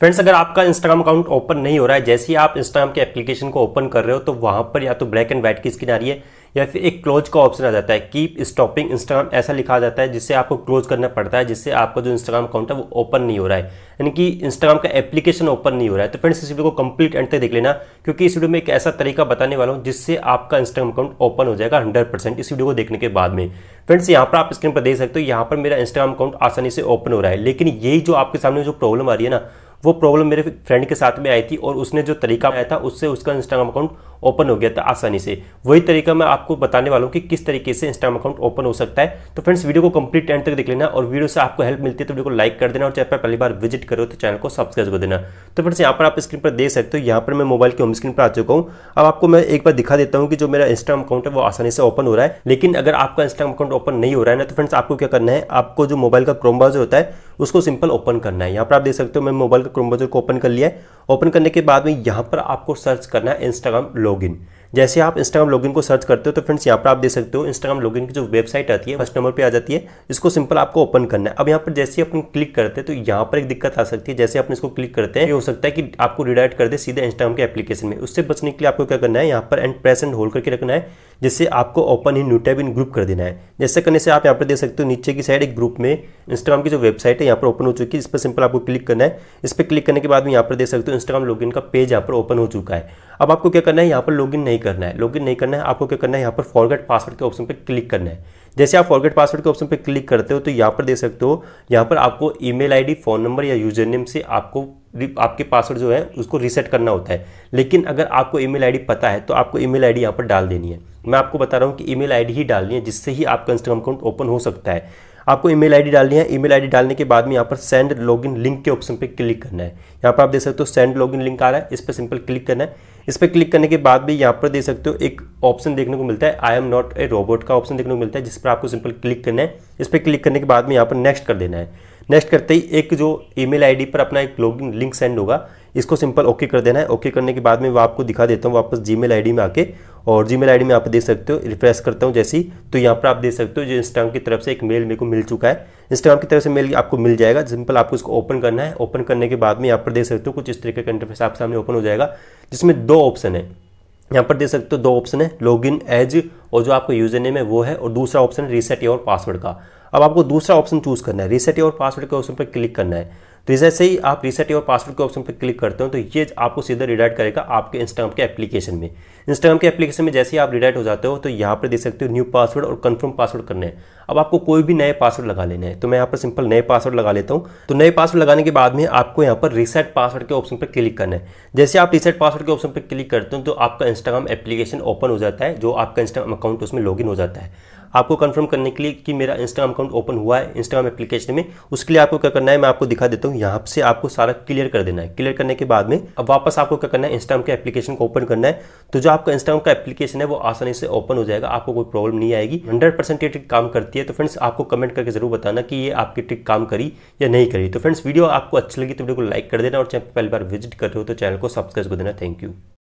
friends अगर आपका Instagram account open नहीं हो रहा है जैसे ही आप इंस्टाग्राम के एप्लीकेशन को ओपन कर रहे हो तो वहाँ पर या तो ब्लैक एंड व्हाइट की स्क्रीन आ रही है या फिर एक क्लोज का ऑप्शन आ जाता है कीप स्टॉपिंग इंस्टाग्राम ऐसा लिखा जाता है जिससे आपको क्लोज करना पड़ता है जिससे आपका जो इंस्टाग्राम अकाउंट है वो ओपन नहीं हो रहा है यानी कि इंस्टाग्राम का एप्लीकेशन ओपन नहीं हो रहा है तो फ्रेंड्स इस वीडियो को कंप्लीट एंड तक देख लेना क्योंकि इस वीडियो में एक ऐसा तरीका बताने वाला हूँ जिससे आपका इंस्टाग्राम अकाउंट ओपन हो जाएगा हंड्रेड इस वीडियो को देखने के बाद में फ्रेंड्स यहाँ पर आप स्क्रीन पर देख सकते हो यहाँ पर मेरा इंस्टाग्राम अकाउंट आसानी से ओपन हो रहा है लेकिन यही जो आपके सामने जो प्रॉब्लम आ रही है ना वो प्रॉब्लम मेरे फ्रेंड के साथ में आई थी और उसने जो तरीका आया था उससे उसका इंस्टाग्राम अकाउंट ओपन हो गया था आसानी से वही तरीका मैं आपको बताने वाला हूँ कि किस तरीके से इंस्टाग्राम अकाउंट ओपन हो सकता है तो फ्रेंड्स वीडियो को कंप्लीट एंड तक देख लेना और वीडियो से आपको हेल्प मिलती है तो वीडियो को लाइक कर देना और चाहे पहली बार विजिट करो तो चैनल को सब्सक्राइब कर देना तो फ्रेंड्स यहाँ पर आप स्क्रीन पर देख सकते हो यहाँ पर मैं मोबाइल की होम स्क्रीन पर आ चुका हूँ अब आपको मैं एक बार दिखा देता हूँ कि जो मेरा इंस्टाग्राम अकाउंट है वो आसानी से ओपन हो रहा है लेकिन अगर आपका इंस्टाग्राम अकाउंट ओपन नहीं हो रहा है ना तो फ्रेंड्स आपको क्या करना है आपको जो मोबाइल का क्रोम होता है उसको सिंपल ओपन करना है यहाँ पर आप देख सकते हो मैं मोबाइल का क्रोम ब्राउजर को ओपन कर लिया है ओपन करने के बाद में यहाँ पर आपको सर्च करना है इंस्टाग्राम लॉग जैसे आप इंस्टाग्राम लॉगिन को सर्च करते हो तो फ्रेंड्स यहाँ पर आप देख सकते हो इंस्टाग्राम लॉगिन की जो वेबसाइट आती है फर्स्ट नंबर पर आ जाती है इसको सिंपल आपको ओपन करना है अब यहाँ पर जैसे अपन क्लिक करते हैं तो यहाँ पर एक दिक्कत आ सकती है जैसे आप इसको क्लिक करते हैं ये हो सकता है कि आपको रिडायरेक्ट कर दे सीधे इंस्टाग्राम के एप्लीकेशन में उससे बचने के लिए आपको क्या करना है यहाँ पर एंड प्रेस एंड होल्ड करके रखना है जिससे आपको open in new tab in group कर देना है जैसे करने से आप यहाँ पर देख सकते हो नीचे की साइड एक ग्रुप में इंस्टाग्राम की जो वेबसाइट है यहाँ पर ओपन हो चुकी है इस पर सिंपल आपको क्लिक करना है इस पर क्लिक करने के बाद में यहाँ पर देख सकते हो इंस्टाग्राम लॉगिन का पेज यहाँ पर ओपन हो चुका है अब आपको क्या करना है यहाँ पर लॉगिन नहीं नहीं करना है लॉगिन नहीं करना है आपको क्या करना है यहाँ पर फॉरगेट पासवर्ड के ऑप्शन पर क्लिक करना है जैसे आप फॉरगेट पासवर्ड के ऑप्शन पर क्लिक करते हो तो यहाँ पर देख सकते हो यहाँ पर आपको ई मेल फ़ोन नंबर या यूजर नेम से आपको आपके पासवर्ड जो है उसको रीसेट करना होता है लेकिन अगर आपको ई मेल पता है तो आपको ई मेल आई पर डाल देनी है मैं आपको बता रहा हूँ कि ई मेल ही डालनी है जिससे ही आपका इंस्टाग्राम अकाउंट ओपन हो सकता है आपको ईमेल आईडी डालनी है ईमेल आईडी डालने के बाद में यहाँ पर सेंड लॉगिन लिंक के ऑप्शन पे क्लिक करना है यहाँ पर आप देख सकते हो सेंड लॉगिन लिंक आ रहा है इस पर सिंपल क्लिक करना है इस पर क्लिक करने के बाद भी यहाँ पर देख सकते हो एक ऑप्शन देखने को मिलता है I am not a robot का ऑप्शन देखने को मिलता है जिस पर आपको सिंपल क्लिक करना है इस पर क्लिक करने के बाद में यहाँ पर नेक्स्ट कर देना है नेक्स्ट करते ही एक जो ईमेल आईडी पर अपना एक लॉगिन लिंक सेंड होगा इसको सिंपल ओके कर देना है ओके करने के बाद में वो आपको दिखा देता हूँ वापस जी मेल में आके और जी मेल में आप देख सकते हो रिफ्रेश करता हूँ जैसी तो यहाँ पर आप देख सकते हो जो इंस्टाग्राम की तरफ से एक मेल मेरे को मिल चुका है इंस्टाग्राम की तरफ से मेल आपको मिल जाएगा सिंपल आपको इसको ओपन करना है ओपन करने के बाद में यहाँ पर देख सकते हो कुछ इस तरीके का इंटरफेस आपके सामने ओपन हो जाएगा जिसमें दो ऑप्शन है यहाँ पर देख सकते हो दो ऑप्शन है लॉग इन एज और जो आपका यूजर नेम है वो है और दूसरा ऑप्शन रीसेट योर पासवर्ड का अब आपको दूसरा ऑप्शन चूज करना है रीसेट योर पासवर्ड के ऑप्शन पर क्लिक करना है तो जैसे ही आप रीसेट योर पासवर्ड के ऑप्शन पर क्लिक करते हो तो ये आपको सीधा रिडाइट करेगा आपके इंस्टाग्राम के एप्लीकेशन में इंस्टाग्राम के एप्लीकेशन में जैसे ही आप रिडाइट हो जाते हो तो यहाँ पर देख सकते हो न्यू पासवर्ड और कन्फर्म पासवर्ड करने हैं अब आपको कोई भी नए पासवर्ड लगा लेना है तो मैं यहाँ पर सिंपल नए पासवर्ड लगा लेता हूँ तो नए पासवर्ड लगाने के बाद में आपको यहाँ पर रीसेट पासवर्ड के ऑप्शन पर क्लिक करना है जैसे आप रीसेट पासवर्ड के ऑप्शन पर क्लिक करते हो तो आपका इंस्टाग्राम एप्लीकेशन ओपन हो जाता है जो आपका इंस्टाग्राम अकाउंट उसमें लॉग हो जाता है आपको कंफर्म करने के लिए कि मेरा इंस्टाग्राम अकाउंट ओपन हुआ है इंस्टाग्राम एप्लीकेशन में उसके लिए आपको क्या करना है मैं आपको दिखा देता हूँ यहाँ से आपको सारा क्लियर कर देना है क्लियर करने के बाद में अब वापस आपको क्या करना है इंस्टाग्राम के एप्लीकेशन को ओपन करना है तो जो आपका इंस्टाग्राम का एप्लीकेशन है वो आसानी से ओपन हो जाएगा आपको कोई प्रॉब्लम नहीं आएगी हंड्रेड परसेंट ट्रिक काम करती है तो फ्रेंड्स आपको कमेंट करके जरूर बताना कि ये आपकी ट्रिक काम करी या नहीं करी तो फ्रेंड्स वीडियो आपको अच्छी लगी तो वीडियो को लाइक कर देना और चैनल पहली बार विजिट कर रहे हो तो चैनल को सब्सक्राइब कर देना थैंक यू